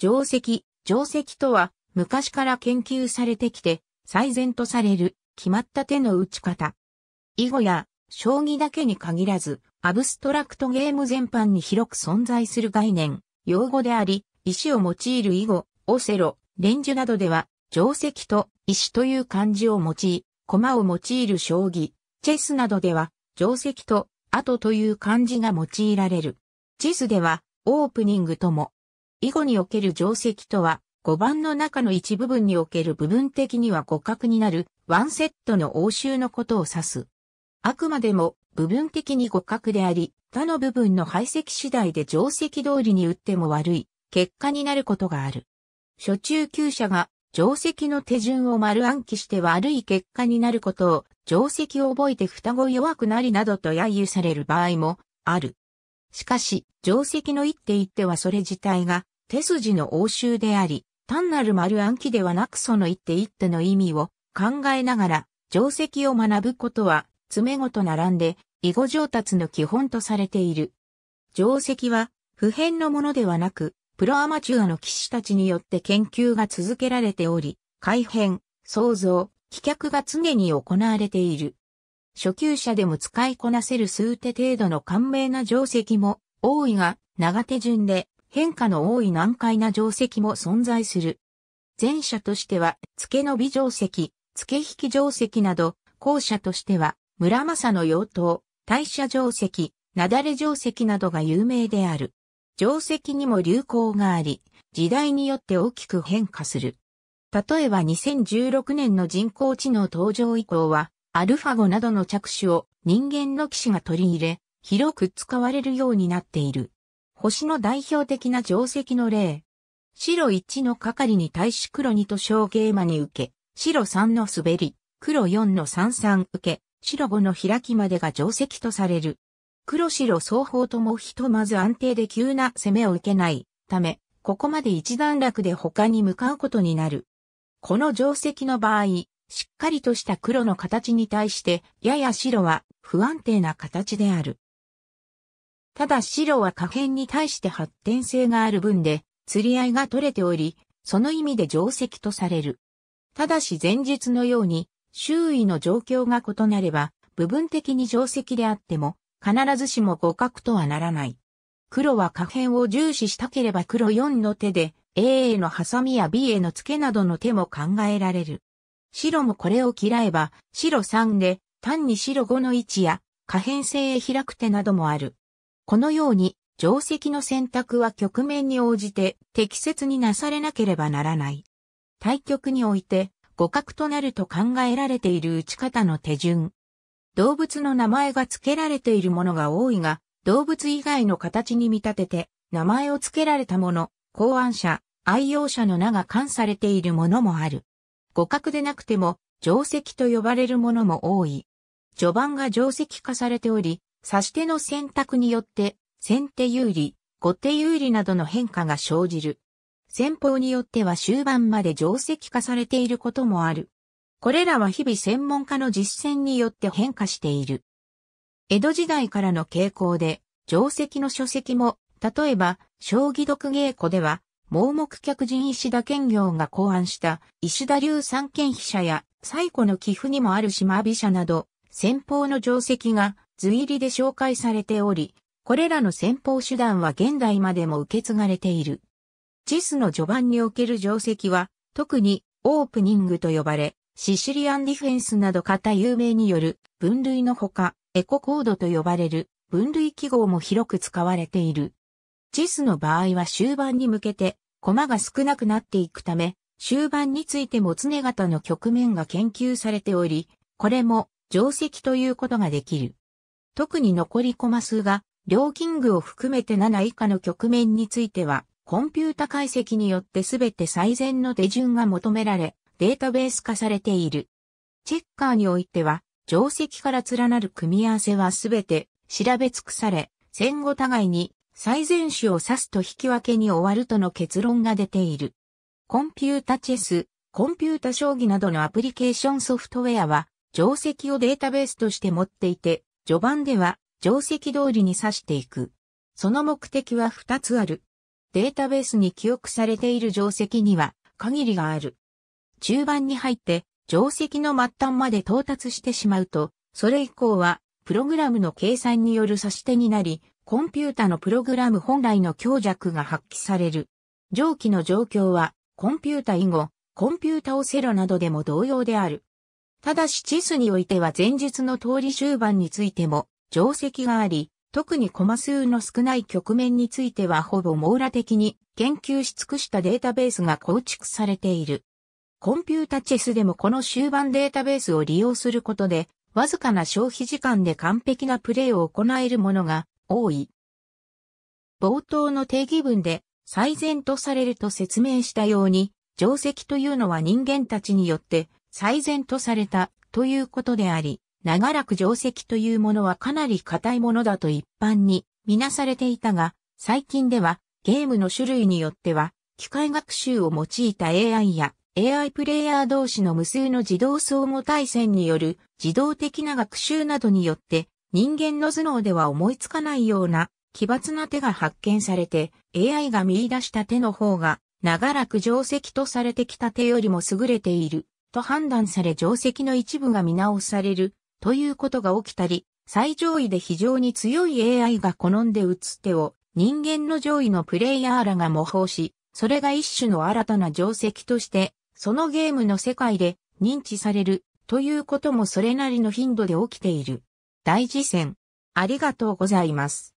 定石、定石とは、昔から研究されてきて、最善とされる、決まった手の打ち方。囲碁や、将棋だけに限らず、アブストラクトゲーム全般に広く存在する概念、用語であり、石を用いる囲碁、オセロ、レンジュなどでは、定石と石という漢字を用い、駒を用いる将棋、チェスなどでは、定石と、後という漢字が用いられる。チェスでは、オープニングとも、囲碁における定石とは、碁盤の中の一部分における部分的には互角になる、ワンセットの応酬のことを指す。あくまでも、部分的に互角であり、他の部分の排斥次第で定石通りに打っても悪い、結果になることがある。初中級者が、定石の手順を丸暗記して悪い結果になることを、定石を覚えて双子弱くなりなどと揶揄される場合も、ある。しかし、定石の一手一手はそれ自体が手筋の応酬であり、単なる丸暗記ではなくその一手一手の意味を考えながら、定石を学ぶことは、詰めごと並んで、囲碁上達の基本とされている。定石は、普遍のものではなく、プロアマチュアの騎士たちによって研究が続けられており、改変、創造、棄却が常に行われている。初級者でも使いこなせる数手程度の簡明な定石も多いが、長手順で変化の多い難解な定石も存在する。前者としては、付け伸び定石、付け引き定石など、後者としては、村政の妖刀、大社定石、なだれ定石などが有名である。定石にも流行があり、時代によって大きく変化する。例えば2016年の人工知能登場以降は、アルファ語などの着手を人間の騎士が取り入れ、広く使われるようになっている。星の代表的な定石の例。白1の係に対し黒2と小ゲーマに受け、白3の滑り、黒4の33受け、白5の開きまでが定石とされる。黒白双方ともひとまず安定で急な攻めを受けないため、ここまで一段落で他に向かうことになる。この定石の場合、しっかりとした黒の形に対して、やや白は不安定な形である。ただ白は可変に対して発展性がある分で、釣り合いが取れており、その意味で定石とされる。ただし前述のように、周囲の状況が異なれば、部分的に定石であっても、必ずしも互角とはならない。黒は可変を重視したければ黒4の手で、A へのハサミや B への付けなどの手も考えられる。白もこれを嫌えば、白3で、単に白5の位置や、可変性へ開く手などもある。このように、定石の選択は局面に応じて適切になされなければならない。対局において、互角となると考えられている打ち方の手順。動物の名前が付けられているものが多いが、動物以外の形に見立てて、名前を付けられたもの、考案者、愛用者の名が冠されているものもある。互角でなくても、定石と呼ばれるものも多い。序盤が定石化されており、指し手の選択によって、先手有利、後手有利などの変化が生じる。戦法によっては終盤まで定石化されていることもある。これらは日々専門家の実践によって変化している。江戸時代からの傾向で、定石の書籍も、例えば、将棋読芸庫では、盲目客人石田兼業が考案した石田流三軒飛車や最古の寄付にもある島飛車など、先方の定石が図入りで紹介されており、これらの先方手段は現代までも受け継がれている。ジスの序盤における定石は、特にオープニングと呼ばれ、シシリアンディフェンスなど型有名による分類のほか、エココードと呼ばれる分類記号も広く使われている。チェスの場合は終盤に向けて、駒が少なくなっていくため、終盤についても常型の局面が研究されており、これも定石ということができる。特に残り駒数が、両キングを含めて7以下の局面については、コンピュータ解析によって全て最善の手順が求められ、データベース化されている。チェッカーにおいては、定石から連なる組み合わせは全て調べ尽くされ、戦後互いに最善手を指すと引き分けに終わるとの結論が出ている。コンピュータチェス、コンピュータ将棋などのアプリケーションソフトウェアは、定石をデータベースとして持っていて、序盤では定石通りに指していく。その目的は2つある。データベースに記憶されている定石には限りがある。中盤に入って定石の末端まで到達してしまうと、それ以降はプログラムの計算による指し手になり、コンピュータのプログラム本来の強弱が発揮される。上記の状況は、コンピュータ以後、コンピュータオセロなどでも同様である。ただしェスにおいては前述の通り終盤についても定石があり、特にコマ数の少ない局面についてはほぼ網羅的に研究し尽くしたデータベースが構築されている。コンピュータチェスでもこの終盤データベースを利用することで、わずかな消費時間で完璧なプレイを行えるものが多い。冒頭の定義文で、最善とされると説明したように、定石というのは人間たちによって最善とされたということであり、長らく定石というものはかなり硬いものだと一般にみなされていたが、最近ではゲームの種類によっては、機械学習を用いた AI や AI プレイヤー同士の無数の自動相互対戦による自動的な学習などによって人間の頭脳では思いつかないような奇抜な手が発見されて AI が見出した手の方が長らく定石とされてきた手よりも優れていると判断され定石の一部が見直されるということが起きたり最上位で非常に強い AI が好んで打つ手を人間の上位のプレイヤーらが模倣しそれが一種の新たな定石としてそのゲームの世界で認知されるということもそれなりの頻度で起きている。大事戦。ありがとうございます。